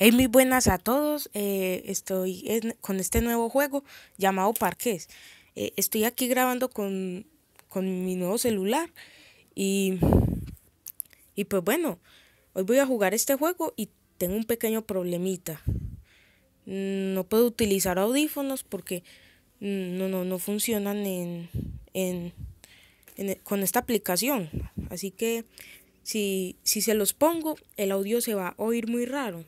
Hey, muy buenas a todos. Eh, estoy con este nuevo juego llamado Parques. Eh, estoy aquí grabando con, mi nuevo celular. Y, y pues bueno, hoy voy a jugar este juego y tengo un pequeño problemita. No puedo utilizar audífonos porque no, no, funcionan en, e, con esta aplicación. Así que si, si se los pongo, el audio se va a oír muy raro.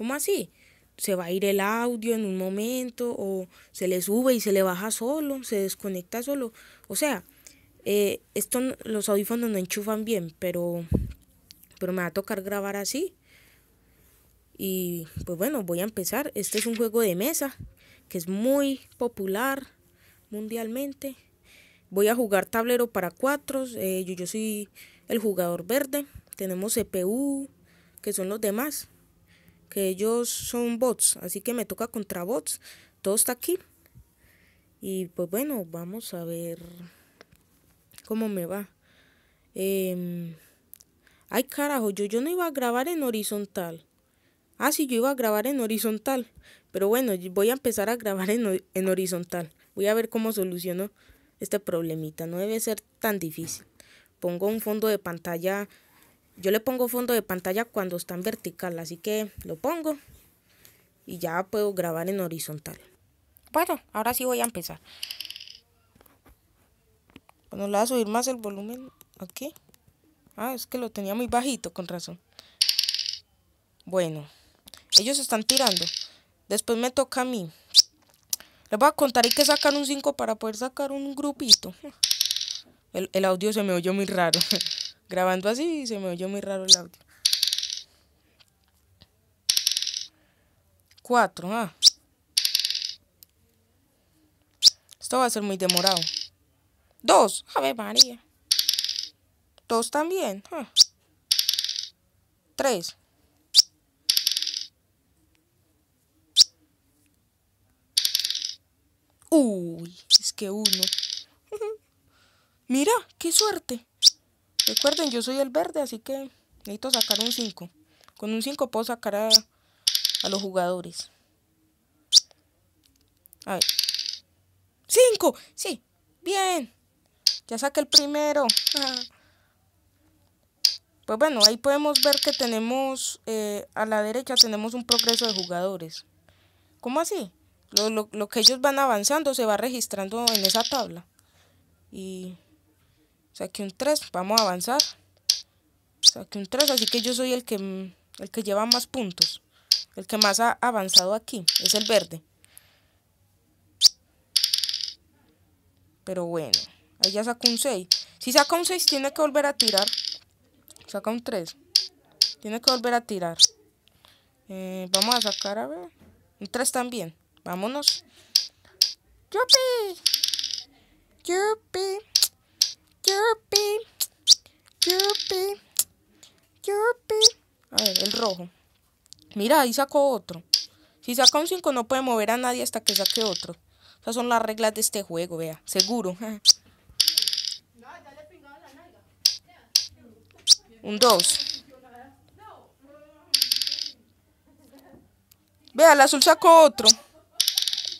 ¿Cómo así? Se va a ir el audio en un momento o se le sube y se le baja solo, se desconecta solo. O sea, eh, esto, los audífonos no enchufan bien, pero, pero me va a tocar grabar así. Y pues bueno, voy a empezar. Este es un juego de mesa que es muy popular mundialmente. Voy a jugar tablero para cuatro. Eh, yo, yo soy el jugador verde. Tenemos CPU, que son los demás que ellos son bots, así que me toca contra bots. Todo está aquí. Y pues bueno, vamos a ver cómo me va. Em, ay carajo, yo, yo no iba a grabar en horizontal. Ah, sí, yo iba a grabar en horizontal. Pero bueno, voy a empezar a grabar en, en horizontal. Voy a ver cómo soluciono este problemita. No debe ser tan difícil. Pongo un fondo de pantalla yo le pongo fondo de pantalla cuando está en vertical, así que lo pongo y ya puedo grabar en horizontal. Bueno, ahora sí voy a empezar. Bueno, le voy a subir más el volumen aquí. Ah, es que lo tenía muy bajito, con razón. Bueno, ellos están tirando. Después me toca a mí. Les voy a contar, hay que sacar un 5 para poder sacar un grupito. El, el audio se me oyó muy raro. grabando así se me oyó muy raro el audio. Cuatro, Ah. Esto va a ser muy demorado. Dos, A ver, María. Dos también. Ah. Tres Uy, es que uno. Mira, qué suerte. Recuerden, yo soy el verde, así que necesito sacar un 5. Con un 5 puedo sacar a, los jugadores. A ver. ¡Cinco! Sí, bien. Ya saqué el primero. pues bueno, ahí podemos ver que tenemos, eh, a la derecha tenemos un progreso de jugadores. ¿Cómo así? lo que ellos van avanzando se va registrando en esa tabla. Y Saqué un 3. Vamos a avanzar. Saqué un 3, así que yo soy el que, el que lleva más puntos. El que más ha avanzado aquí. Es el verde. Pero bueno. Ahí ya sacó un 6. Si saca un 6, tiene que volver a tirar. Saca un 3. Tiene que volver a tirar. Eh, vamos a sacar, a ver. Un 3 también. Vámonos. ¡Yupi! ¡Yupi! A ver, el rojo. Mira, ahí sacó otro. Si saca un 5 no puede mover a nadie hasta que saque otro. Esas son las reglas de este juego, vea. Seguro. un 2. Vea, el azul sacó otro.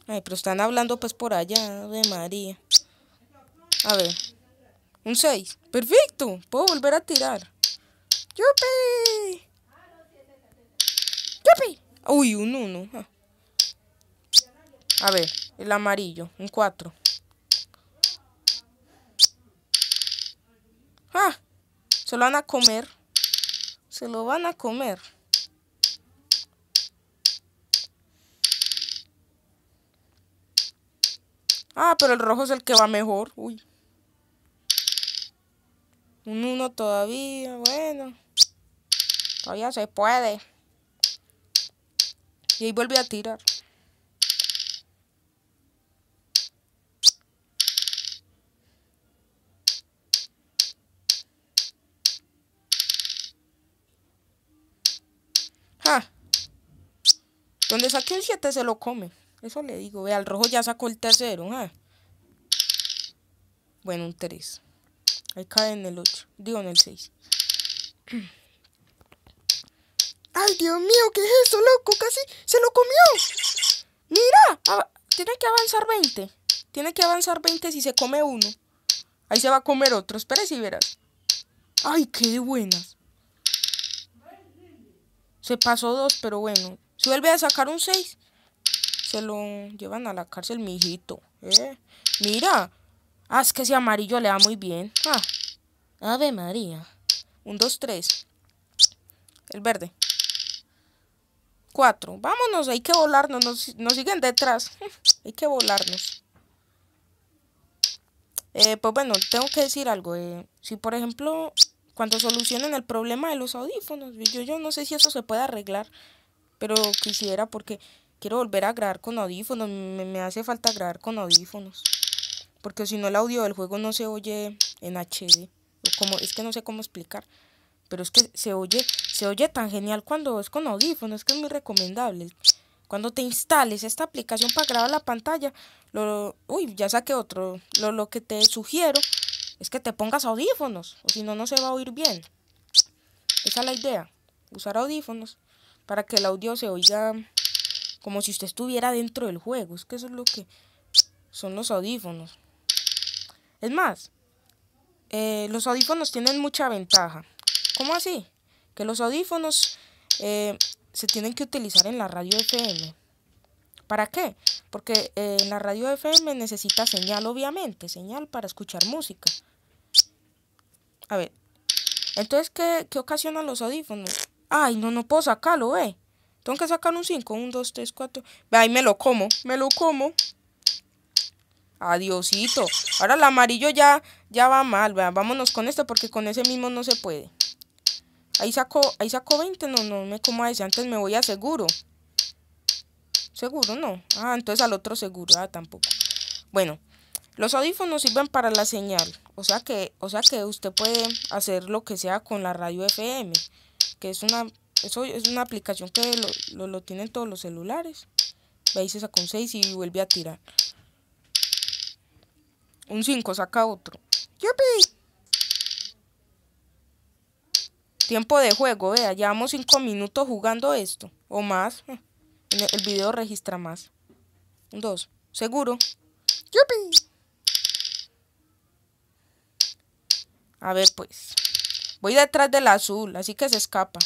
Ay, pero están hablando pues por allá, de María. A ver. Un 6. Perfecto. Puedo volver a tirar. ¡Yupi! ¡Yupi! Uy, un 1. Ah. A ver, el amarillo. Un 4. ¡Ah! Se lo van a comer. Se lo van a comer. Ah, pero el rojo es el que va mejor. Uy. Un uno todavía, bueno. Todavía se puede. Y ahí vuelve a tirar. Ja. Donde saqué un 7 se lo come. Eso le digo. Ve, el rojo ya sacó el tercero. Bueno, un 3. Ahí cae en el 8. Digo en el 6. ¡Ay, Dios mío! ¿Qué es eso, loco? ¡Casi se lo comió! ¡Mira! Tiene que avanzar 20. Tiene que avanzar 20 si se come uno. Ahí se va a comer otro. Espera y verás. ¡Ay, qué buenas! Se pasó dos, pero bueno. Si vuelve a sacar un 6, se lo llevan a la cárcel, mijito. ¿Eh? Mira, Ah, es que si amarillo le da muy bien. Ah, Ave María. Un, dos, tres. El verde. Cuatro. Vámonos, hay que volarnos. Nos, siguen detrás. hay que volarnos. Eh, pues bueno, tengo que decir algo. Eh. si por ejemplo, cuando solucionen el problema de los audífonos, yo, yo no sé si eso se puede arreglar, pero quisiera porque quiero volver a grabar con audífonos. Me, me hace falta grabar con audífonos. Porque si no el audio del juego no se oye en HD. como, es que no sé cómo explicar. Pero es que se oye, se oye tan genial cuando es con audífonos, es que es muy recomendable. Cuando te instales esta aplicación para grabar la pantalla, lo, uy, ya saqué otro. Lo, lo que te sugiero es que te pongas audífonos, o si no, no se va a oír bien. Esa es la idea, usar audífonos para que el audio se oiga como si usted estuviera dentro del juego. Es que eso es lo que son los audífonos. Es más, eh, los audífonos tienen mucha ventaja. ¿Cómo así? Que los audífonos eh, se tienen que utilizar en la radio FM. ¿Para qué? Porque eh, en la radio FM necesita señal, obviamente, señal para escuchar música. A ver, entonces, ¿qué, ocasionan los audífonos? Ay, no, no puedo sacarlo, eh. Tengo que sacar un 5, un 2, 3, 4. Ay, me lo como, me lo como. Adiosito. Ahora el amarillo ya, ya va mal, Vámonos con este porque con ese mismo no se puede. Ahí sacó, ahí sacó 20. No, no me como a ese. Antes me voy a seguro. Seguro no. Ah, entonces al otro seguro. Ah, tampoco. Bueno, los audífonos sirven para la señal. O sea que, o sea que usted puede hacer lo que sea con la radio FM. Que es una, eso es una aplicación que lo, tienen todos los celulares. Veis, se sacó un 6 y vuelve a tirar. Un 5, saca otro. ¡Yupi! Tiempo de juego, vea, llevamos 5 minutos jugando esto. O más. El video registra más. Un 2. Seguro. ¡Yupi! A ver, pues. Voy detrás del azul, así que se escapa.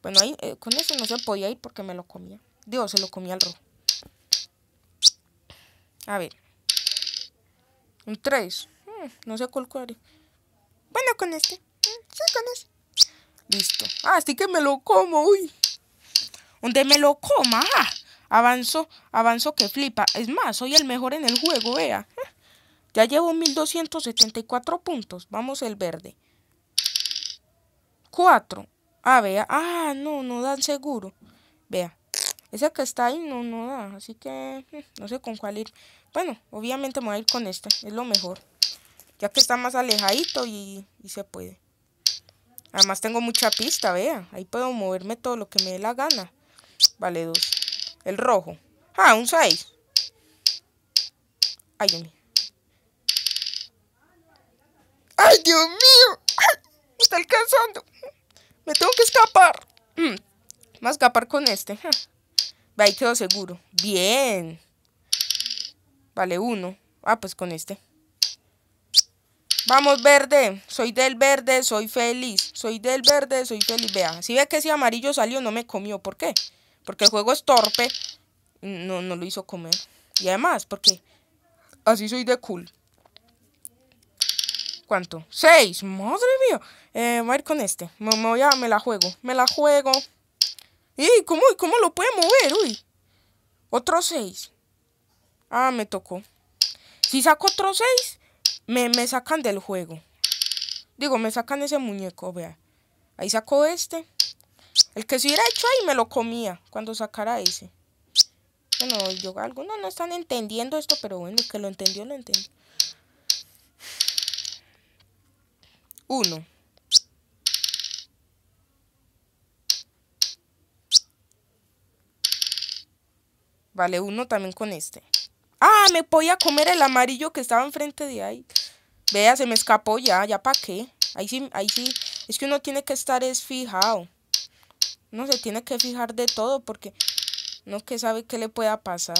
Bueno, ahí, eh, con eso no se podía ir porque me lo comía. Dios, se lo comía al rojo. A ver. Un 3. Mm, no sé cuál cuadre. Bueno, con este. Mm, sí, con este. Listo. Ah, así que me lo como, uy. Donde me lo coma, ah, Avanzo, avanzo que flipa. Es más, soy el mejor en el juego, vea. Mm, ya llevo 1274 puntos. Vamos el verde. 4. Ah, vea. Ah, no, no dan seguro. Vea. ese que está ahí no, no da. Así que no sé con cuál ir. Bueno, obviamente me voy a ir con este, es lo mejor. Ya que está más alejadito y, se puede. Además tengo mucha pista, vea. Ahí puedo moverme todo lo que me dé la gana. Vale, dos. El rojo. Ah, un 6. Ay, Dios mío. ¡Ay, Dios mío! ¡Me está alcanzando! ¡Me tengo que escapar! Más escapar con este. Ahí quedo seguro. Bien. Vale uno. Ah, pues con este. Vamos verde, soy del verde, soy feliz, soy del verde, soy feliz. Vea, si ve que ese amarillo salió no me comió, ¿por qué? Porque el juego es torpe, no, no lo hizo comer. Y además, porque así soy de cool. ¿Cuánto? ¡Seis! ¡Madre mía! Eh, voy a ir con este, me, voy a, me la juego, me la juego. ¿Y cómo, cómo lo puede mover? Uy, otro seis. Ah, me tocó. Si saco otro 6, me, sacan del juego. Digo, me sacan ese muñeco, vea. Ahí sacó este. El que se hubiera hecho ahí me lo comía cuando sacara ese. Bueno, yo, algunos no están entendiendo esto, pero bueno, el que lo entendió, lo entiendo. Uno. Vale, uno también con este. Ah, me podía comer el amarillo que estaba enfrente de ahí. Vea, se me escapó ya, ya para qué. Ahí sí, ahí sí. Es que uno tiene que estar es fijado. Uno se tiene que fijar de todo porque no que sabe qué le pueda pasar.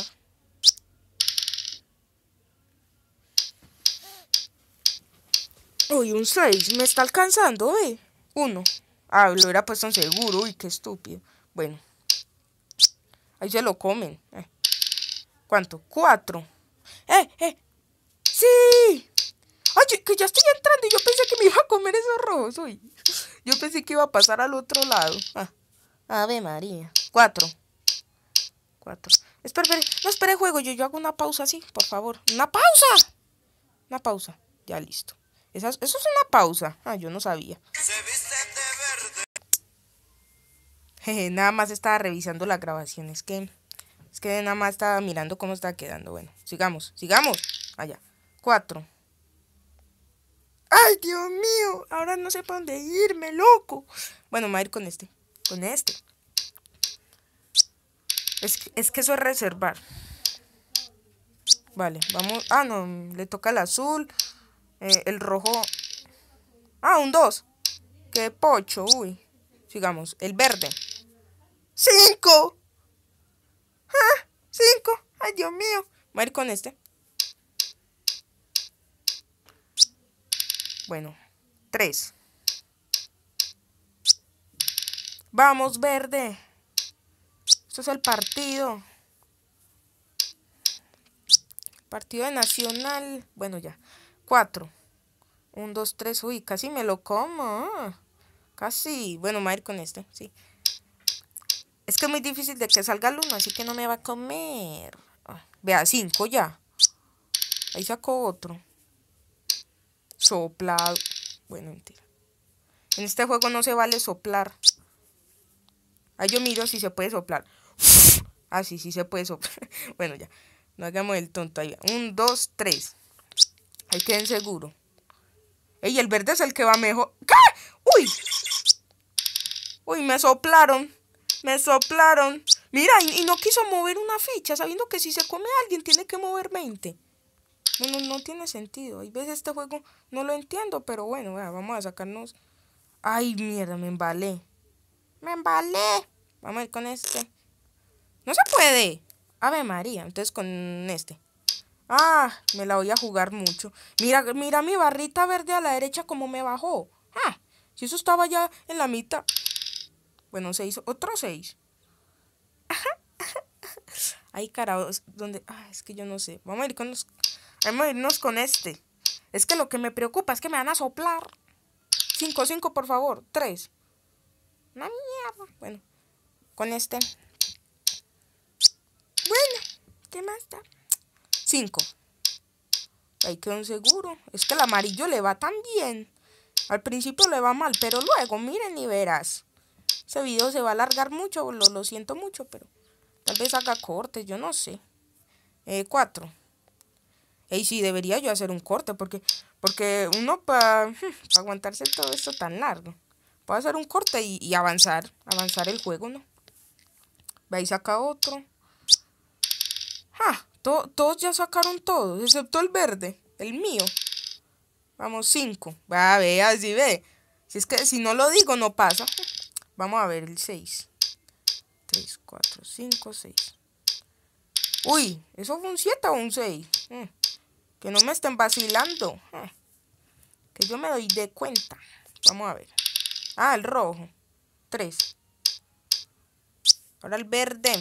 Uy, un 6. Me está alcanzando, ve. Eh? Uno. Ah, lo hubiera puesto en seguro. Uy, qué estúpido. Bueno. Ahí se lo comen. Eh. ¿Cuánto? Cuatro. ¡Eh, eh! ¡Sí! ¡Oye, que ya estoy entrando! Y yo pensé que me iba a comer esos rojos Yo pensé que iba a pasar al otro lado. Ah. Ave María. Cuatro. Cuatro. Espera, espera. No, espere juego. Yo, yo hago una pausa así, por favor. ¡Una pausa! Una pausa. Ya listo. eso es una pausa. Ah, yo no sabía. nada más estaba revisando las grabaciones que... Es que nada más estaba mirando cómo está quedando. Bueno, sigamos, sigamos. Allá. Cuatro. ¡Ay, Dios mío! Ahora no sé para dónde irme, loco. Bueno, me voy a ir con este. Con este. Es que, es eso es reservar. Vale, vamos. Ah, no, le toca el azul. Eh, el rojo. Ah, un dos Qué pocho, uy. Sigamos. El verde. ¡Cinco! ¡Ah! ¡Cinco! ¡Ay, Dios mío! Voy a ir con este. Bueno, tres. Vamos, verde. Esto es el partido. Partido de Nacional. Bueno, ya. Cuatro. Un, dos, tres. Uy, casi me lo como. Ah, casi. Bueno, voy a ir con este, sí. Es que es muy difícil de que salga el 1, así que no me va a comer. Ah, vea, 5 ya. Ahí sacó otro. Soplado. Bueno, mentira. En este juego no se vale soplar. Ahí yo miro si se puede soplar. Ah, sí, sí se puede soplar. bueno, ya. No hagamos el tonto ahí. Un, dos, tres. Ahí queden seguro. Ey, el verde es el que va mejor. ¿Qué? ¡Uy! Uy, me soplaron. Me soplaron. Mira, y, no quiso mover una ficha, sabiendo que si se come alguien tiene que mover 20. no tiene sentido. y veces este juego no lo entiendo, pero bueno, vamos a sacarnos. Ay, mierda, me embalé. Me embalé. Vamos a ir con este. No se puede. Ave María, entonces con este. Ah, me la voy a jugar mucho. Mira, mira mi barrita verde a la derecha como me bajó. Ah, si eso estaba ya en la mitad. Bueno, seis, otro seis. Hay carajo, donde... Ah, es que yo no sé. Vamos a ir con a irnos con este. Es que lo que me preocupa es que me van a soplar. 5, 5, por favor. 3. Una mierda. Bueno, con este. Bueno, ¿qué más da? 5. Ahí quedó un seguro. Es que el amarillo le va tan bien. Al principio le va mal, pero luego, miren y verás. Ese video se va a alargar mucho, lo, siento mucho, pero tal vez haga cortes, yo no sé. Eh, cuatro. Ey, sí, debería yo hacer un corte, porque, porque uno para aguantarse todo esto tan largo. Puedo hacer un corte y, avanzar, avanzar el juego, ¿no? Veis saca otro. ¡Ah! todos ya sacaron todos, excepto el verde, el mío. Vamos, cinco. Va, ve, así ve. Si es que si no lo digo, no pasa. Vamos a ver el 6. 3, 4, 5, 6. Uy, eso fue un 7 o un 6. Mm. Que no me estén vacilando. Mm. Que yo me doy de cuenta. Vamos a ver. Ah, el rojo. 3. Ahora el verde.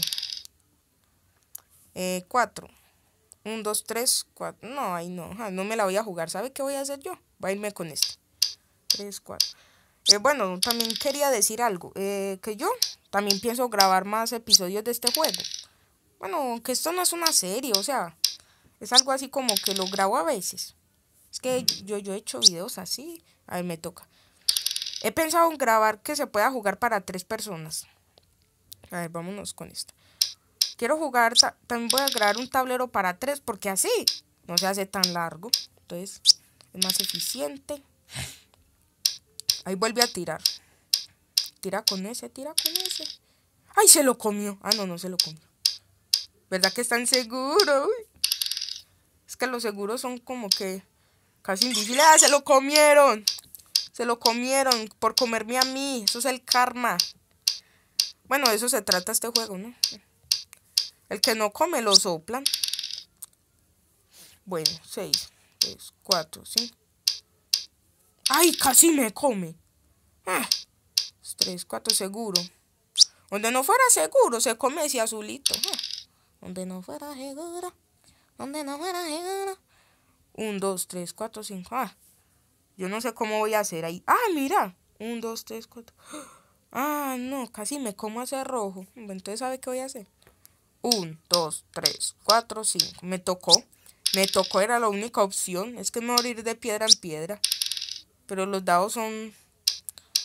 4. 1, 2, 3, 4. No, ay no. no me la voy a jugar. ¿Sabe qué voy a hacer yo? Voy a irme con este. 3, 4. Eh, bueno, también quería decir algo, eh, que yo también pienso grabar más episodios de este juego. Bueno, que esto no es una serie, o sea, es algo así como que lo grabo a veces. Es que yo, yo he hecho videos así, a ver, me toca. He pensado en grabar que se pueda jugar para tres personas. A ver, vámonos con esto. Quiero jugar, también voy a grabar un tablero para tres, porque así no se hace tan largo. Entonces, es más eficiente. Ahí vuelve a tirar. Tira con ese, tira con ese. ¡Ay, se lo comió! Ah, no, no se lo comió. ¿Verdad que están seguros? Es que los seguros son como que casi invisibles. ¡Ah, se lo comieron! Se lo comieron por comerme a mí. Eso es el karma. Bueno, de eso se trata este juego, ¿no? El que no come lo soplan. Bueno, 6, 3, 4, 5. ¡Ay, casi me come! Ah, tres, cuatro, seguro. Donde no fuera seguro, se come ese azulito. Ah, donde no fuera seguro. Donde no fuera seguro. Un, dos, tres, cuatro, cinco. Ah, yo no sé cómo voy a hacer ahí. ¡Ah, mira! Un, dos, tres, cuatro. Ah, no, casi me como ese rojo. Entonces, ¿sabe qué voy a hacer? Un, dos, tres, cuatro, cinco. Me tocó. Me tocó, era la única opción. Es que me ir de piedra en piedra. Pero los dados son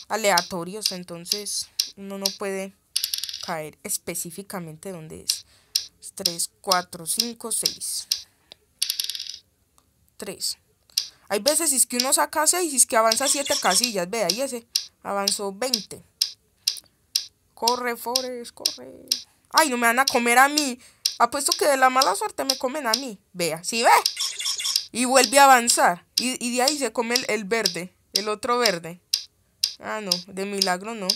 aleatorios, entonces uno no puede caer específicamente donde es. 3, 4, 5, 6. 3. Hay veces es que uno saca 6 y es que avanza 7 casillas. Vea, ahí ese avanzó 20. Corre, Forest, corre. Ay, no me van a comer a mí. Apuesto que de la mala suerte me comen a mí. Vea, ¿sí ve? Y vuelve a avanzar. Y, de ahí se come el verde. El otro verde. Ah, no. De milagro no.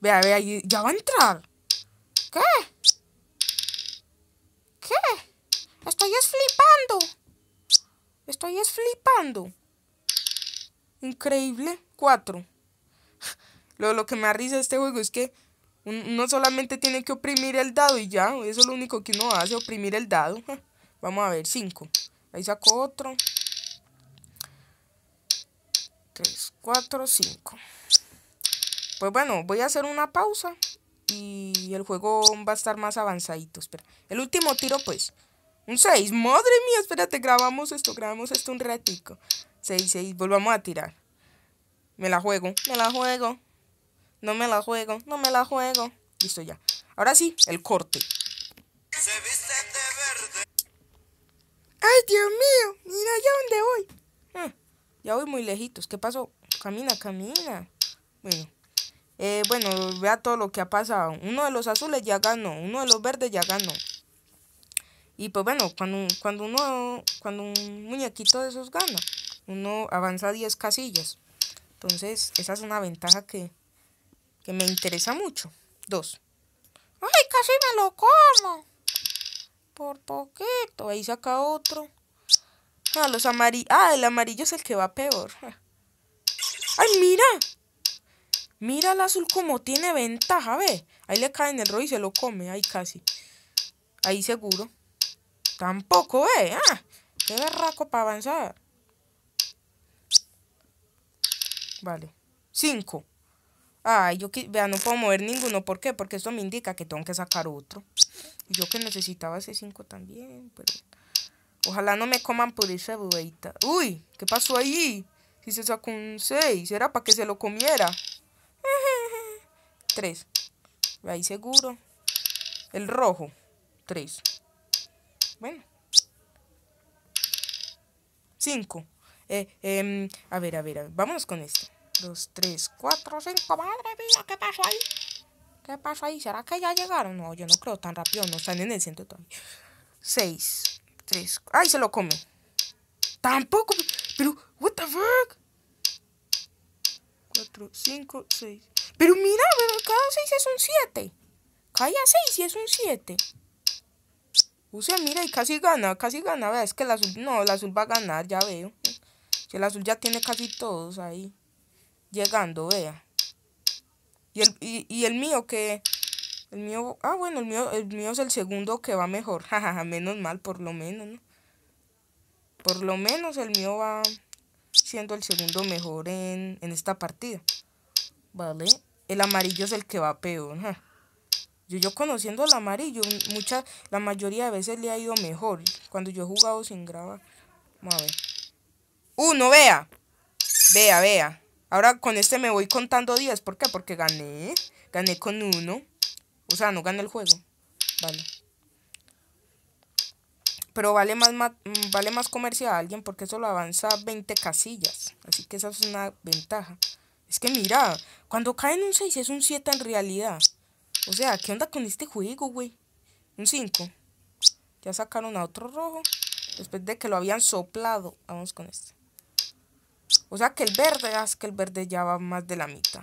Vea, vea, ya va a entrar. ¿Qué? ¿Qué? Estoy flipando. Estoy flipando. Increíble. Cuatro. Lo, que me arriesga este juego es que uno solamente tiene que oprimir el dado y ya. Eso es lo único que uno hace, oprimir el dado. Vamos a ver, cinco. Ahí sacó otro. 3, 4, 5. Pues bueno, voy a hacer una pausa y el juego va a estar más avanzadito. Espera, el último tiro pues. Un 6, madre mía, espérate, grabamos esto, grabamos esto un ratico. 6, 6, volvamos a tirar. Me la juego, me la juego. No me la juego, no me la juego. Listo ya. Ahora sí, el corte. ¡Ay, Dios mío! ¡Mira ya dónde voy! Mm. Ya voy muy lejitos. ¿Qué pasó? Camina, camina. Bueno. Eh, bueno, vea todo lo que ha pasado. Uno de los azules ya ganó. Uno de los verdes ya ganó. Y pues bueno, cuando, cuando uno, cuando un muñequito de esos gana, uno avanza 10 casillas. Entonces, esa es una ventaja que, que me interesa mucho. Dos. ¡Ay, casi me lo como! Por poquito. Ahí saca otro. Ah, los amarillos. Ah, el amarillo es el que va peor. ¡Ay, mira! Mira el azul como tiene ventaja, ve. Ahí le cae en el rojo y se lo come. Ahí casi. Ahí seguro. Tampoco, ve. Ah, qué barraco para avanzar. Vale. Cinco. Ay, yo que... Vea, no puedo mover ninguno. ¿Por qué? Porque esto me indica que tengo que sacar otro. yo que necesitaba ese cinco también, pero... Ojalá no me coman por esa bobeita. ¡Uy! ¿Qué pasó ahí? Si se sacó un 6, era para que se lo comiera. 3. Ahí seguro. El rojo. 3. Bueno. 5. Eh, em, a ver, a ver, a ver. Vámonos con esto. 2, 3, 4, 5. Madre mía, ¿qué pasó ahí? ¿Qué pasó ahí? ¿Será que ya llegaron? No, yo no creo tan rápido. No están en el centro todavía. 6. 3. ¡Ay, se lo come! Tampoco. Pero, what the fuck? 4, 5, 6. Pero mira, pero cada 6 es un 7. Cada 6 y es un 7. O mira, y casi gana, casi gana. Es que el azul, no, el azul va a ganar, ya veo. el azul ya tiene casi todos ahí. Llegando, vea. y el mío que el mío, ah, bueno, el mío, el mío es el segundo que va mejor. Jajaja, menos mal, por lo menos, Por lo menos el mío va siendo el segundo mejor en, esta partida. Vale. El amarillo es el que va peor. Yo, yo conociendo el amarillo, mucha, la mayoría de veces le ha ido mejor. Cuando yo he jugado sin grabar. Vamos a ver. Uno, uh, vea! Vea, vea. Ahora con este me voy contando 10. ¿Por qué? Porque gané. Gané con uno. O sea, no gana el juego. Vale. Pero vale más, mm, vale más comercio a alguien porque lo avanza 20 casillas. Así que esa es una ventaja. Es que mira, cuando caen un 6 es un 7 en realidad. O sea, ¿qué onda con este juego, güey? Un 5. Ya sacaron a otro rojo. Después de que lo habían soplado. Vamos con este. O sea que el verde, es que el verde ya va más de la mitad.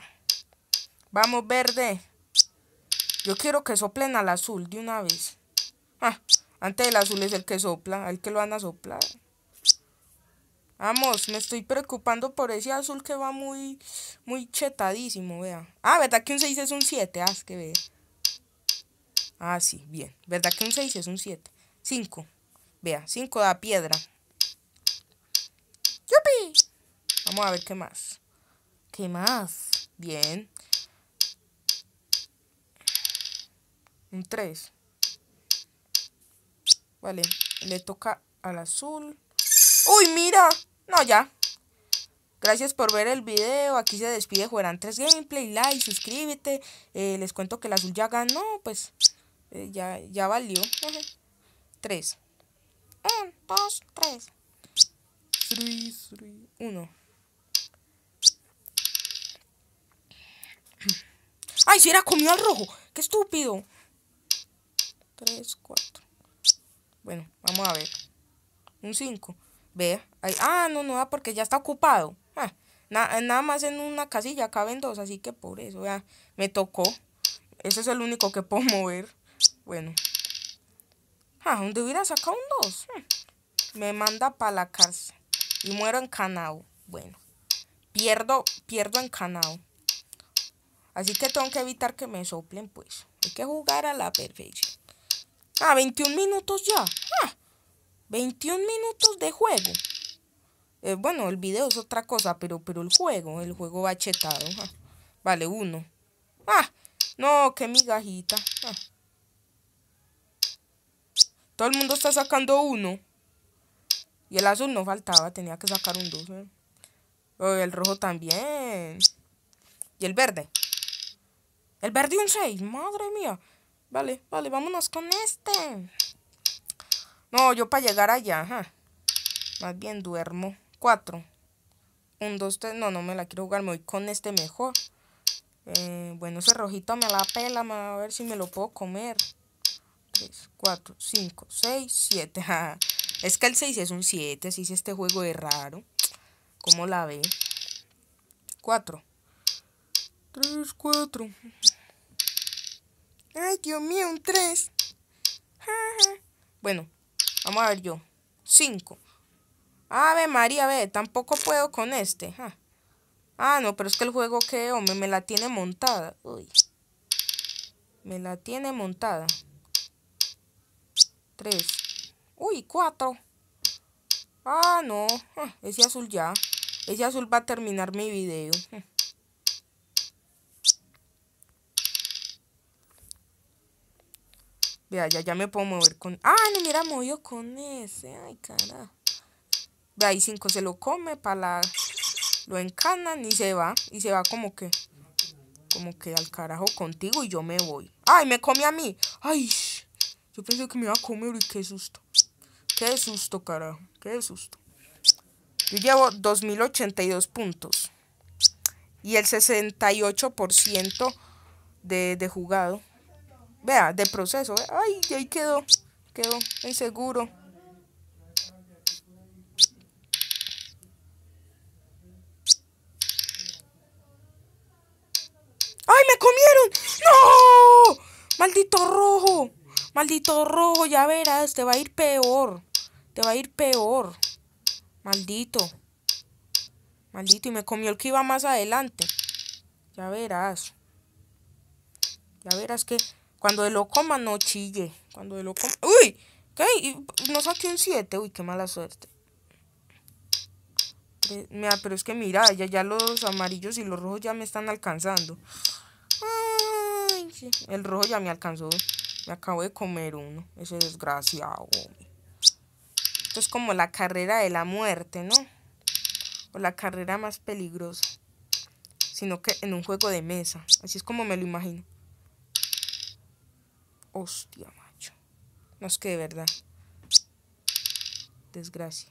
Vamos, verde. Yo quiero que soplen al azul de una vez. Ah, antes del azul es el que sopla, el que lo van a soplar. Vamos, me estoy preocupando por ese azul que va muy, muy chetadísimo, vea. Ah, ¿verdad que un 6 es un 7? Ah, es que ve. Ah, sí, bien. ¿Verdad que un 6 es un 7? 5. Vea, 5 da piedra. ¡Yupi! Vamos a ver qué más. ¿Qué más? Bien. un 3. Vale, le toca al azul. ¡Uy, mira! No, ya. Gracias por ver el video. Aquí se despide Juegan 3 Gameplay. Like, suscríbete. Eh, les cuento que el azul ya ganó. Pues eh, ya, ya valió. 3. 1, 2, 3. 3, 3, 1. ¡Ay, si era comió al rojo! ¡Qué estúpido! 3, 4. Bueno, vamos a ver. Un 5. Vea. Ah, no, no ah, porque ya está ocupado. Ah, eh, nada más en una casilla caben dos, así que por eso, vea. Me tocó. Ese es el único que puedo mover. Bueno. Ah, donde hubiera sacado un 2? Hmm. Me manda para la cárcel. Y muero en encanado. Bueno. Pierdo, pierdo encanado. Así que tengo que evitar que me soplen, pues. Hay que jugar a la perfección. Ah, 21 minutos ya. Ah, 21 minutos de juego. Eh, bueno, el video es otra cosa, pero, pero el juego, el juego va chetado. Ah, vale, uno. Ah, no, qué migajita. Ah. Todo el mundo está sacando uno. Y el azul no faltaba, tenía que sacar un 2. Eh. el rojo también. Y el verde. El verde un 6, madre mía. Vale, vale, vámonos con este. No, yo para llegar allá, ajá. Más bien duermo. Cuatro. Un, dos, tres. No, no me la quiero jugar. Me voy con este mejor. Eh, bueno, ese rojito me la pela. A ver si me lo puedo comer. Tres, cuatro, cinco, seis, siete. es que el seis es un siete. Así es este juego de raro. ¿Cómo la ve? Cuatro. Tres, cuatro. Ay, Dios mío, un 3. bueno, vamos a ver yo. 5. Ave María, ve, tampoco puedo con este. Ah, no, pero es que el juego que, hombre, me la tiene montada. Uy. Me la tiene montada. 3. Uy, 4. Ah, no. ese azul ya. Ese azul va a terminar mi video. Vea, ya, me puedo mover con... Ah, no me movió con ese. Ay, cara. Vea, ahí cinco se lo come para la... Lo encanan y se va. Y se va como que... Como que al carajo contigo y yo me voy. Ay, me come a mí. Ay, yo pensé que me iba a comer y qué susto. Qué susto, carajo. Qué susto. Yo llevo 2082 puntos. Y el 68% de, de jugado. Vea, de proceso. Ay, ahí quedó. Quedó seguro. ¡Ay, me comieron! ¡No! ¡Maldito rojo! ¡Maldito rojo! Ya verás, te va a ir peor. Te va a ir peor. Maldito. Maldito, y me comió el que iba más adelante. Ya verás. Ya verás que cuando de lo coma, no chille. Cuando de lo coma. ¡Uy! ¿Qué? No saqué un 7. Uy, qué mala suerte. Mira, pero es que mira, ya, ya los amarillos y los rojos ya me están alcanzando. Ay, El rojo ya me alcanzó. Me acabo de comer uno. Ese desgraciado. Esto es como la carrera de la muerte, ¿no? O la carrera más peligrosa. Sino que en un juego de mesa. Así es como me lo imagino. Hostia, macho. No es que de verdad. Desgracia.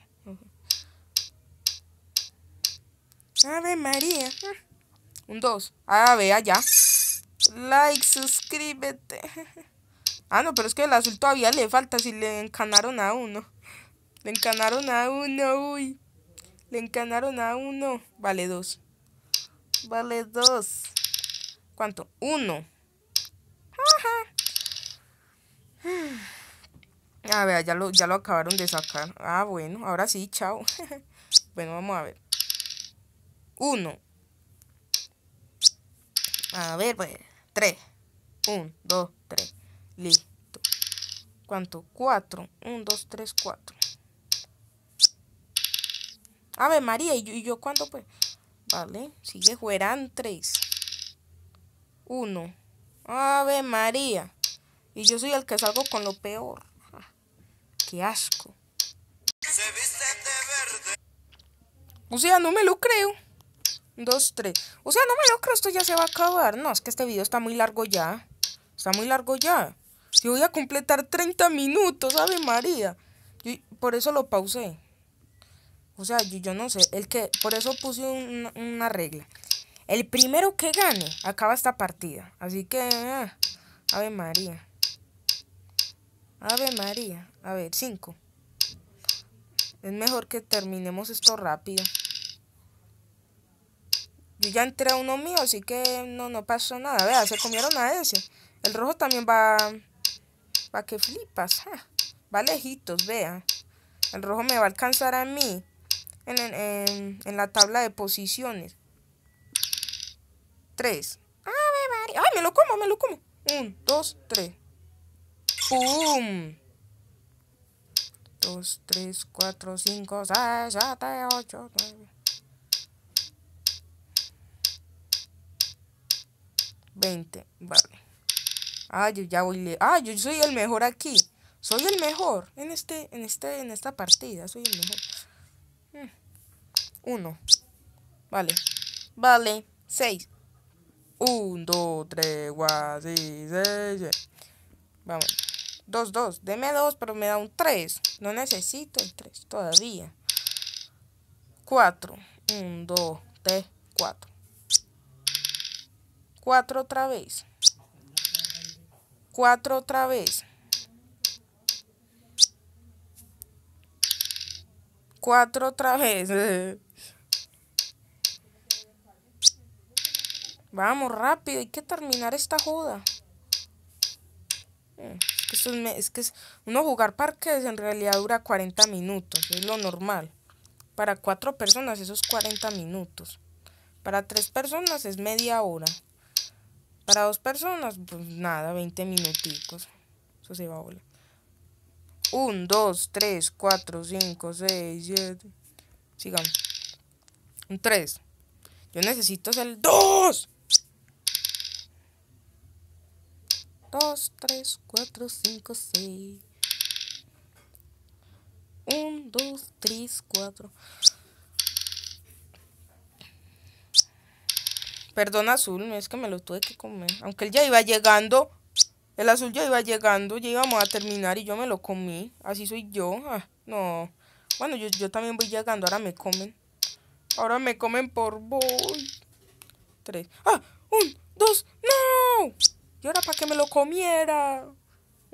Ave María. Un dos, Ah, ver ya. Like, suscríbete. Ah, no, pero es que el azul todavía le falta si le encanaron a uno. Le encanaron a uno, uy. Le encanaron a uno. Vale, dos. Vale, dos. ¿Cuánto? Uno. A ver, ya lo, acabaron de sacar. Ah, bueno, ahora sí, chao. bueno, vamos a ver. Uno. A ver, pues. Tres. Un, dos, tres. Listo. ¿Cuánto? Cuatro. Un, dos, tres, cuatro. A ver, María, ¿y yo, cuánto, pues? Vale, sigue, fueran tres. Uno. A ver, María. Y yo soy el que salgo con lo peor. Ah, qué asco. O sea, no me lo creo. Dos, tres. O sea, no me lo creo, esto ya se va a acabar. No, es que este video está muy largo ya. Está muy largo ya. Yo voy a completar 30 minutos, Ave María. Yo, por eso lo pausé. O sea, yo, no sé. El que, por eso puse una regla. El primero que gane acaba esta partida. Así que, ah, Ave María. Ave María. A ver, cinco Es mejor que terminemos esto rápido. Yo ya entré a uno mío, así que no, no pasó nada. Vea, se comieron a ese. El rojo también va... Va que flipas. Va lejitos, vea. El rojo me va a alcanzar a mí. En, la tabla de posiciones. 3. ver, María! ¡Ay, me lo como, me lo como! Un, dos, tres ¡Pum! 2, 3, cuatro, cinco, 6, 7, 8, nueve, 20, vale. Ah, yo ya voy Ah, yo soy el mejor aquí. Soy el mejor en este, en este, en esta partida. Soy el mejor. Mm. Uno. Vale. Vale. Seis. 1, dos, tres, cuatro, cinco, seis. Vamos. Dos, dos. Deme dos, pero me da un tres. No necesito el tres todavía. Cuatro. Un, dos, tres, cuatro. Cuatro otra vez. Cuatro otra vez. Cuatro otra vez. Vamos, rápido. Hay que terminar esta joda. Mm que, esto es, es que es, uno jugar parques en realidad dura 40 minutos, es lo normal. Para cuatro personas esos 40 minutos. Para tres personas es media hora. Para dos personas, pues nada, 20 minuticos. Eso se va a volar. 1, 2, 3, 4, 5, 6, 7. Sigamos. Un 3. Yo necesito ser el 2. 2, 3, 4, 5, 6. 1, 2, 3, 4. Perdón, azul, es que me lo tuve que comer. Aunque él ya iba llegando. El azul ya iba llegando, ya íbamos a terminar y yo me lo comí. Así soy yo. Ah, no. Bueno, yo, yo también voy llegando, ahora me comen. Ahora me comen por voy. 3, ¡Ah! ¡Un, dos! ¡No! Y ahora para que me lo comiera.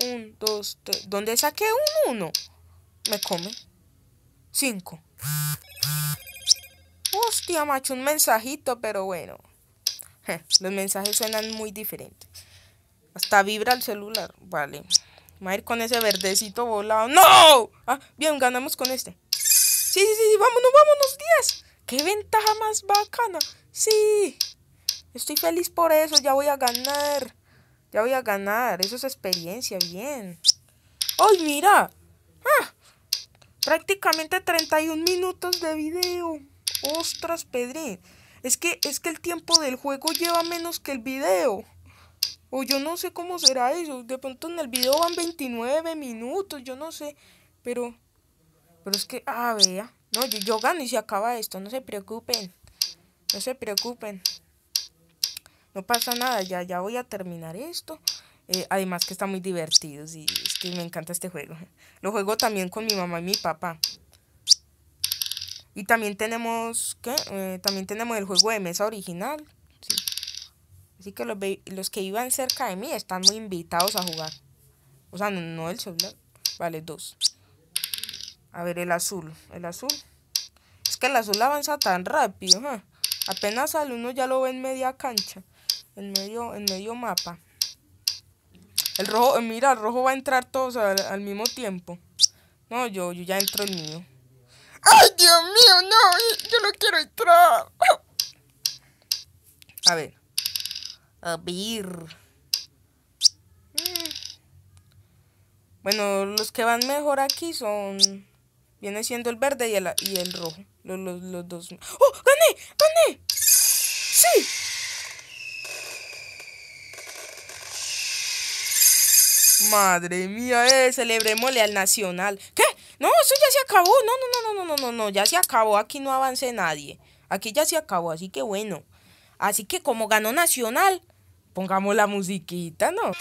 Un, dos, tres. ¿Dónde saqué un uno? Me come. Cinco. Hostia, macho, un mensajito, pero bueno. los mensajes suenan muy diferentes. Hasta vibra el celular. Vale. Va a ir con ese verdecito volado. ¡No! Ah, bien, ganamos con este. Sí, sí, sí, vámonos, vámonos, 10. ¡Qué ventaja más bacana! ¡Sí! Estoy feliz por eso, ya voy a ganar. Ya voy a ganar. Eso es experiencia. Bien. ¡Ay, mira! ¡Ah! Prácticamente 31 minutos de video. ¡Ostras, Pedrín! Es que, es que el tiempo del juego lleva menos que el video. O yo no sé cómo será eso. De pronto en el video van 29 minutos. Yo no sé. Pero... Pero es que... Ah, vea. No, yo gano y se acaba esto. No se preocupen. No se preocupen no pasa nada, ya, ya voy a terminar esto. Eh, además que está muy divertido, y es que me encanta este juego. Lo juego también con mi mamá y mi papá. Y también tenemos, ¿qué? Eh, también tenemos el juego de mesa original. Así que los, que iban cerca de mí están muy invitados a jugar. O sea, no, el celular. Vale, dos. A ver, el azul. El azul. Es que el azul avanza tan rápido. ¿eh? Apenas al uno ya lo ve en media cancha. El medio, medio mapa. El rojo, eh, mira, el rojo va a entrar todos al, mismo tiempo. No, yo, yo ya entro el mío. ¡Ay, Dios mío! ¡No! ¡Yo no quiero entrar! A ver. A ver. Bueno, los que van mejor aquí son... Viene siendo el verde y el, y el rojo. Los, los dos... ¡Oh! ¡Gané! ¡Gané! ¡Sí! Madre mía, eh, celebrémosle al Nacional. ¿Qué? No, eso ya se acabó. No, no, no, no, no, no, no, ya se acabó. Aquí no avance nadie. Aquí ya se acabó, así que bueno. Así que como ganó Nacional, pongamos la musiquita, ¿no?